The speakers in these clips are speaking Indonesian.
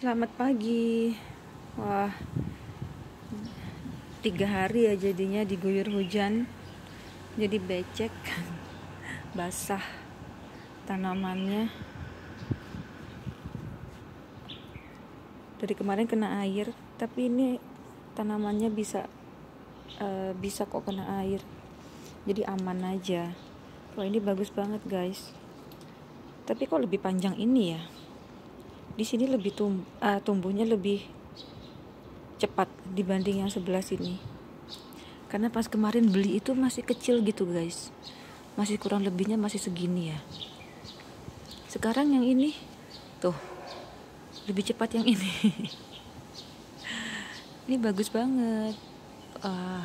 Selamat pagi. Wah, tiga hari ya jadinya diguyur hujan, jadi becek, basah tanamannya. Dari kemarin kena air, tapi ini tanamannya bisa uh, bisa kok kena air, jadi aman aja. Wah ini bagus banget guys. Tapi kok lebih panjang ini ya? di sini lebih tum uh, tumbuhnya lebih cepat dibanding yang sebelah sini karena pas kemarin beli itu masih kecil gitu guys masih kurang lebihnya masih segini ya sekarang yang ini tuh lebih cepat yang ini ini bagus banget uh,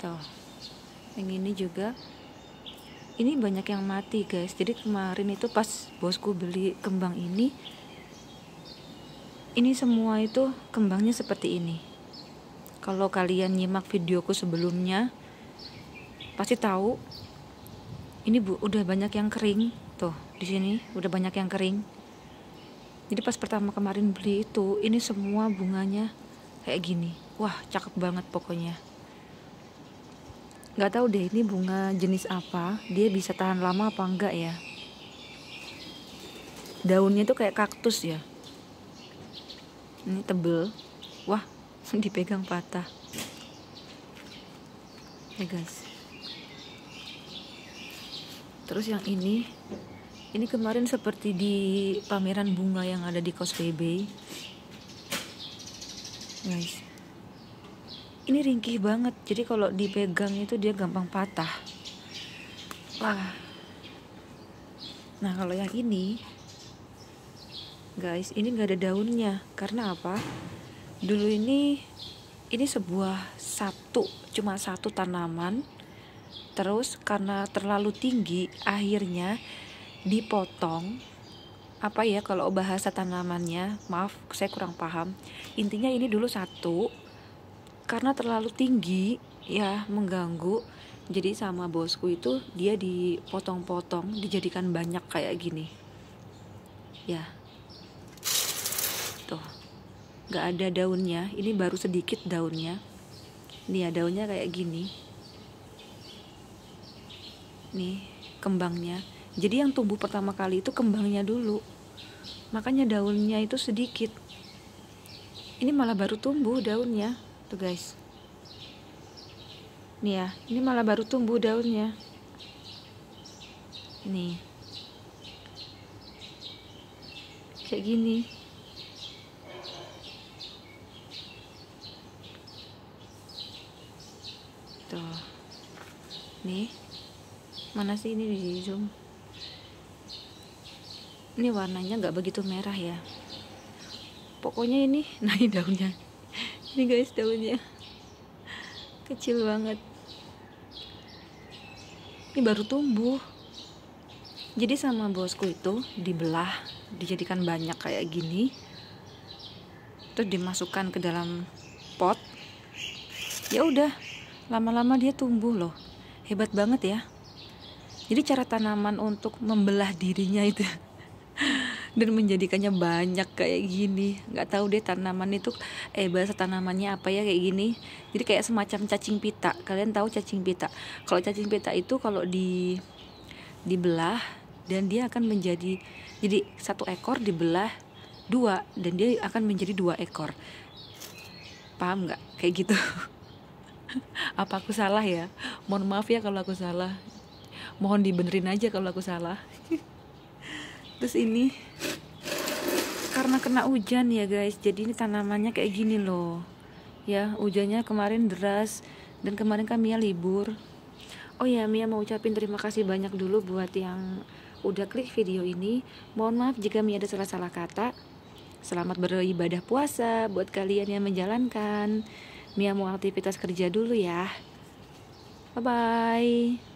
tuh yang ini juga ini banyak yang mati guys jadi kemarin itu pas bosku beli kembang ini ini semua itu kembangnya seperti ini kalau kalian nyimak videoku sebelumnya pasti tahu ini bu udah banyak yang kering tuh di sini udah banyak yang kering jadi pas pertama kemarin beli itu ini semua bunganya kayak gini wah cakep banget pokoknya nggak tahu deh ini bunga jenis apa dia bisa tahan lama apa enggak ya daunnya tuh kayak kaktus ya ini tebel wah dipegang patah ya guys terus yang ini ini kemarin seperti di pameran bunga yang ada di cosplay bay guys ini ringkih banget jadi kalau dipegang itu dia gampang patah Wah. nah kalau yang ini guys ini nggak ada daunnya karena apa dulu ini ini sebuah satu cuma satu tanaman terus karena terlalu tinggi akhirnya dipotong apa ya kalau bahasa tanamannya maaf saya kurang paham intinya ini dulu satu karena terlalu tinggi ya mengganggu jadi sama bosku itu dia dipotong-potong dijadikan banyak kayak gini ya tuh nggak ada daunnya ini baru sedikit daunnya ini ya daunnya kayak gini nih kembangnya jadi yang tumbuh pertama kali itu kembangnya dulu makanya daunnya itu sedikit ini malah baru tumbuh daunnya Tuh guys. Nih ya, ini malah baru tumbuh daunnya. Nih. Kayak gini. Tuh. Nih. Mana sih ini di zoom? Ini warnanya nggak begitu merah ya. Pokoknya ini, naik daunnya ini guys daunnya kecil banget ini baru tumbuh jadi sama bosku itu dibelah dijadikan banyak kayak gini terus dimasukkan ke dalam pot ya udah lama-lama dia tumbuh loh hebat banget ya jadi cara tanaman untuk membelah dirinya itu dan menjadikannya banyak kayak gini nggak tahu deh tanaman itu eh bahasa tanamannya apa ya kayak gini jadi kayak semacam cacing pita kalian tahu cacing pita kalau cacing pita itu kalau di dibelah dan dia akan menjadi jadi satu ekor dibelah dua dan dia akan menjadi dua ekor paham nggak kayak gitu apa aku salah ya mohon maaf ya kalau aku salah mohon dibenerin aja kalau aku salah terus ini karena kena hujan ya guys jadi ini tanamannya kayak gini loh ya hujannya kemarin deras dan kemarin kan Mia libur oh ya Mia mau ucapin terima kasih banyak dulu buat yang udah klik video ini mohon maaf jika Mia ada salah-salah kata selamat beribadah puasa buat kalian yang menjalankan Mia mau aktivitas kerja dulu ya bye bye